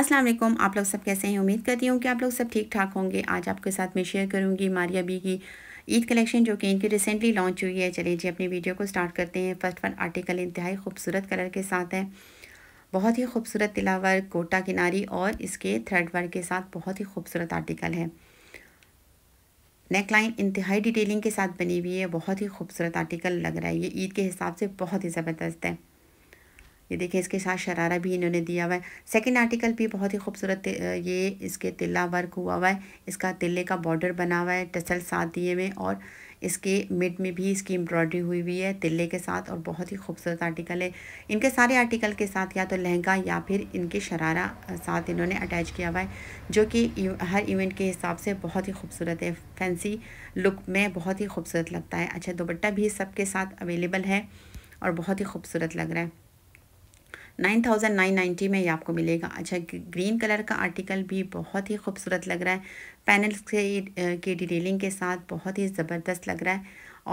अस्सलाम वालेकुम आप लोग सब कैसे हैं उम्मीद करती हूँ कि आप लोग सब ठीक ठाक होंगे आज आपके साथ मैं शेयर करूँगी मारिया बी की ईद कलेक्शन जो कि इनकी रिसेंटली लॉन्च हुई है चलिए जी अपनी वीडियो को स्टार्ट करते हैं फर्स्ट वन आर्टिकल इंतहाई खूबसूरत कलर के साथ है बहुत ही खूबसूरत तिलावर कोटा किनारी और इसके थ्रेड वर्क के साथ बहुत ही खूबसूरत आर्टिकल है नेक लाइन इंतहाई डिटेलिंग के साथ बनी हुई है बहुत ही खूबसूरत आर्टिकल लग रहा है ये ईद के हिसाब से बहुत ही ज़बरदस्त है ये देखिए इसके साथ शरारा भी इन्होंने दिया हुआ है सेकेंड आर्टिकल भी बहुत ही खूबसूरत ये इसके तिल्ला वर्क हुआ हुआ है इसका तिल्ले का बॉर्डर बना हुआ है टसल साथ दिए हुए और इसके मिड में भी इसकी एम्ब्रॉयडरी हुई हुई है तिल्ले के साथ और बहुत ही खूबसूरत आर्टिकल है इनके सारे आर्टिकल के साथ या तो लहंगा या फिर इनके शरारा साथ इन्होंने अटैच किया हुआ है जो कि हर इवेंट के हिसाब से बहुत ही खूबसूरत है फैंसी लुक में बहुत ही खूबसूरत लगता है अच्छा दुपट्टा भी सबके साथ अवेलेबल है और बहुत ही खूबसूरत लग रहा है नाइन थाउजेंड नाइन नाइन्टी में ये आपको मिलेगा अच्छा ग्रीन कलर का आर्टिकल भी बहुत ही खूबसूरत लग रहा है पैनल के के डिटेलिंग के साथ बहुत ही ज़बरदस्त लग रहा है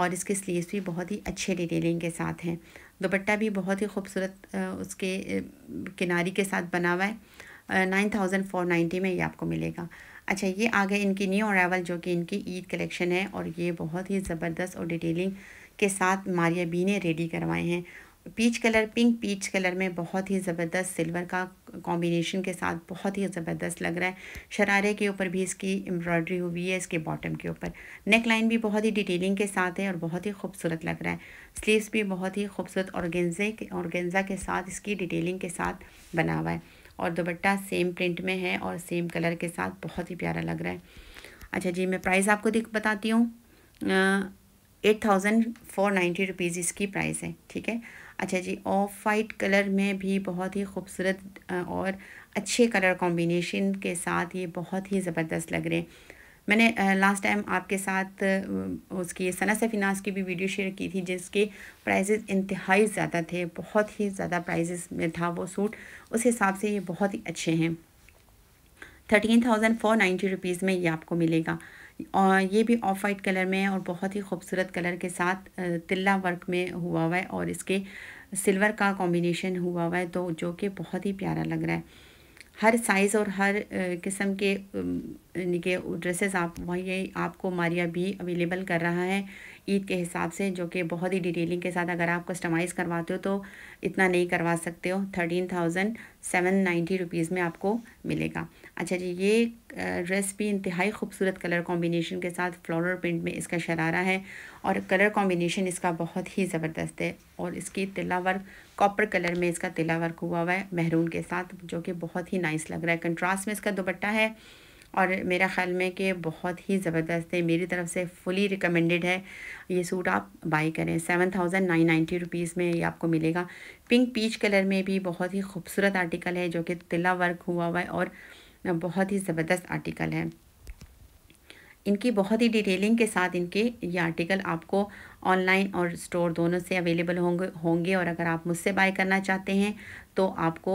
और इसके स्लीव्स भी बहुत ही अच्छे डिटेलिंग के साथ हैं दुपट्टा भी बहुत ही खूबसूरत उसके किनारी के साथ बना हुआ है नाइन थाउजेंड फोर नाइन्टी में ये आपको मिलेगा अच्छा ये आ गए इनकी न्यू अरावल जो कि इनकी ईद कलेक्शन है और ये बहुत ही ज़बरदस्त और डिटेलिंग के साथ मारिया बी ने रेडी करवाए हैं peach colour pink peach colour में बहुत ही ज़बरदस्त सिल्वर का कॉम्बिनेशन के साथ बहुत ही ज़बरदस्त लग रहा है शरारे के ऊपर भी इसकी एम्ब्रॉयडरी हुई है इसके बॉटम के ऊपर नेक लाइन भी बहुत ही डिटेलिंग के साथ है और बहुत ही खूबसूरत लग रहा है स्लीव्स भी बहुत ही खूबसूरत औरगेंजे औरगेंजा के साथ इसकी डिटेलिंग के साथ बना हुआ है और दुपट्टा सेम प्रिंट में है और सेम कलर के साथ बहुत ही प्यारा लग रहा है अच्छा जी मैं प्राइस आपको दिख बताती हूँ eight thousand four ninety rupees इसकी प्राइस है ठीक है अच्छा जी ऑफ वाइट कलर में भी बहुत ही खूबसूरत और अच्छे कलर कॉम्बिनेशन के साथ ये बहुत ही ज़बरदस्त लग रहे हैं मैंने लास्ट टाइम आपके साथ उसकी सना सफिनास की भी वीडियो शेयर की थी जिसके प्राइजेज़ इंतहाई ज़्यादा थे बहुत ही ज़्यादा प्राइजेस में था वो सूट उस हिसाब से ये बहुत ही अच्छे हैं thirteen thousand four ninety rupees में ये आपको मिलेगा और ये भी ऑफ वाइट कलर में है और बहुत ही खूबसूरत कलर के साथ तिल्ला वर्क में हुआ हुआ है और इसके सिल्वर का कॉम्बिनेशन हुआ हुआ है तो जो कि बहुत ही प्यारा लग रहा है हर साइज़ और हर किस्म के यानी कि ड्रेसेस आप वही आपको मारिया भी अवेलेबल कर रहा है ईद के हिसाब से जो कि बहुत ही डिटेलिंग के साथ अगर आप कस्टमाइज़ करवाते हो तो इतना नहीं करवा सकते हो thirteen thousand seven ninety rupees में आपको मिलेगा अच्छा जी ये ड्रेस भी इंतहाई खूबसूरत कलर कॉम्बिनेशन के साथ फ्लोरल प्रिंट में इसका शरारा है और कलर कॉम्बिनेशन इसका बहुत ही ज़बरदस्त है और इसकी तिला वर्क कॉपर कलर में इसका तिला वर्क हुआ हुआ है महरून के साथ जो कि बहुत ही नाइस लग रहा है कंट्रास्ट में इसका दुपट्टा है और मेरा ख़्याल में कि बहुत ही ज़बरदस्त है मेरी तरफ से फुली रिकमेंडेड है ये सूट आप बाई करें seven thousand nine ninety rupees में ये आपको मिलेगा पिंक पीच कलर में भी बहुत ही खूबसूरत आर्टिकल है जो कि तिला वर्क हुआ हुआ है और बहुत ही ज़बरदस्त आर्टिकल है इनकी बहुत ही डिटेलिंग के साथ इनके ये आर्टिकल आपको ऑनलाइन और स्टोर दोनों से अवेलेबल होंगे होंगे और अगर आप मुझसे बाय करना चाहते हैं तो आपको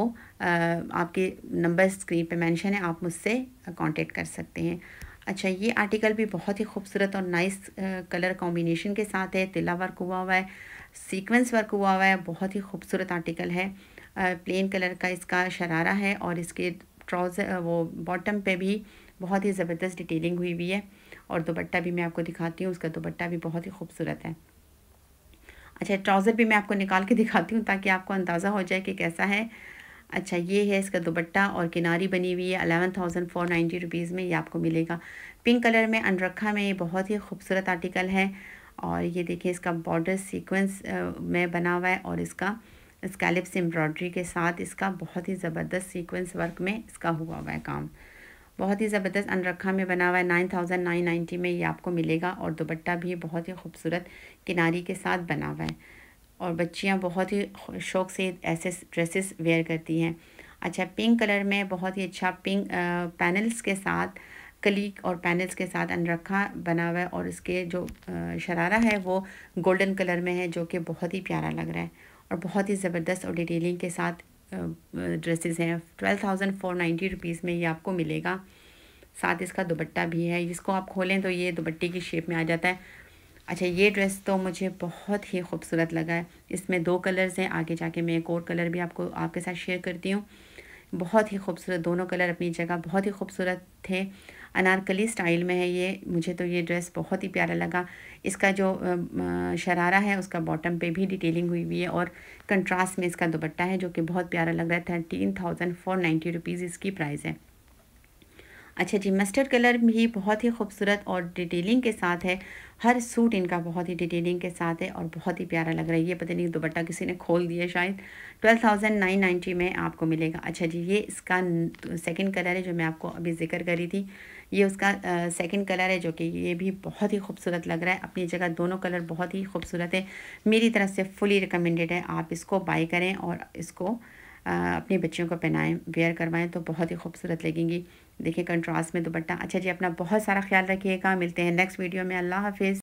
आपके नंबर स्क्रीन पे मेंशन है आप मुझसे कांटेक्ट कर सकते हैं अच्छा ये आर्टिकल भी बहुत ही खूबसूरत और नाइस कलर कॉम्बिनेशन के साथ है तिला वर्क हुआ हुआ है सीक्वेंस वर्क हुआ हुआ है बहुत ही खूबसूरत आर्टिकल है प्लेन कलर का इसका शरारा है और इसके ट्राउज़र वो बॉटम पे भी बहुत ही ज़बरदस्त डिटेलिंग हुई हुई है और दुपट्टा भी मैं आपको दिखाती हूँ उसका दुपट्टा भी बहुत ही खूबसूरत है अच्छा ट्राउज़र भी मैं आपको निकाल के दिखाती हूँ ताकि आपको अंदाज़ा हो जाए कि कैसा है अच्छा ये है इसका दुपट्टा और किनारी बनी हुई है eleven thousand four ninety rupees में ये आपको मिलेगा पिंक कलर में अनरखा में ये बहुत ही खूबसूरत आर्टिकल है और ये देखिए इसका बॉर्डर सीक्वेंस में बना हुआ है और इसका स्कैलिप्स एम्ब्रॉयड्री के साथ इसका बहुत ही ज़बरदस्त सीक्वेंस वर्क में इसका हुआ हुआ है काम बहुत ही ज़बरदस्त अनरखा में बना हुआ है नाइन थाउजेंड नाइन नाइन्टी में ये आपको मिलेगा और दुपट्टा भी बहुत ही खूबसूरत किनारी के साथ बना हुआ है और बच्चियाँ बहुत ही शौक से ऐसे ड्रेसेस वेयर करती हैं अच्छा पिंक कलर में बहुत ही अच्छा पिंक पैनल्स के साथ कलीक और पैनल्स के साथ अनरखा बना हुआ है और इसके जो शरारा है वो गोल्डन कलर में है जो कि बहुत ही प्यारा लग रहा है और बहुत ही ज़बरदस्त और डिटेलिंग के साथ ड्रेसेस हैं twelve thousand four ninety rupees में ये आपको मिलेगा साथ इसका दुपट्टा भी है इसको आप खोलें तो ये दुपट्टे की शेप में आ जाता है अच्छा ये ड्रेस तो मुझे बहुत ही खूबसूरत लगा है इसमें दो कलर्स हैं आगे जाके मैं एक और कलर भी आपको आपके साथ शेयर करती हूँ बहुत ही खूबसूरत दोनों कलर अपनी जगह बहुत ही खूबसूरत थे अनारकली स्टाइल में है ये मुझे तो ये ड्रेस बहुत ही प्यारा लगा इसका जो शरारा है उसका बॉटम पे भी डिटेलिंग हुई हुई है और कंट्रास्ट में इसका दुपट्टा है जो कि बहुत प्यारा लग रहा है thirteen thousand four ninety rupees इसकी प्राइस है अच्छा जी मस्टर्ड कलर भी बहुत ही खूबसूरत और डिटेलिंग के साथ है हर सूट इनका बहुत ही डिटेलिंग के साथ है और बहुत ही प्यारा लग रहा है ये पता नहीं दुपट्टा किसी ने खोल दिया शायद ट्वेल्व थाउजेंड नाइन नाइन्टी में आपको मिलेगा अच्छा जी ये इसका सेकंड कलर है जो मैं आपको अभी जिक्र करी थी ये उसका सेकंड कलर है जो कि ये भी बहुत ही खूबसूरत लग रहा है अपनी जगह दोनों कलर बहुत ही खूबसूरत है मेरी तरफ से फुली रिकमेंडेड है आप इसको बाई करें और इसको अपने बच्चियों को पहनाएं वेयर करवाएं तो बहुत ही खूबसूरत लगेंगी देखें कंट्रास्ट में दुपट्टा अच्छा जी अपना बहुत सारा ख्याल रखिएगा मिलते हैं नेक्स्ट वीडियो में अल्लाह हाफिज़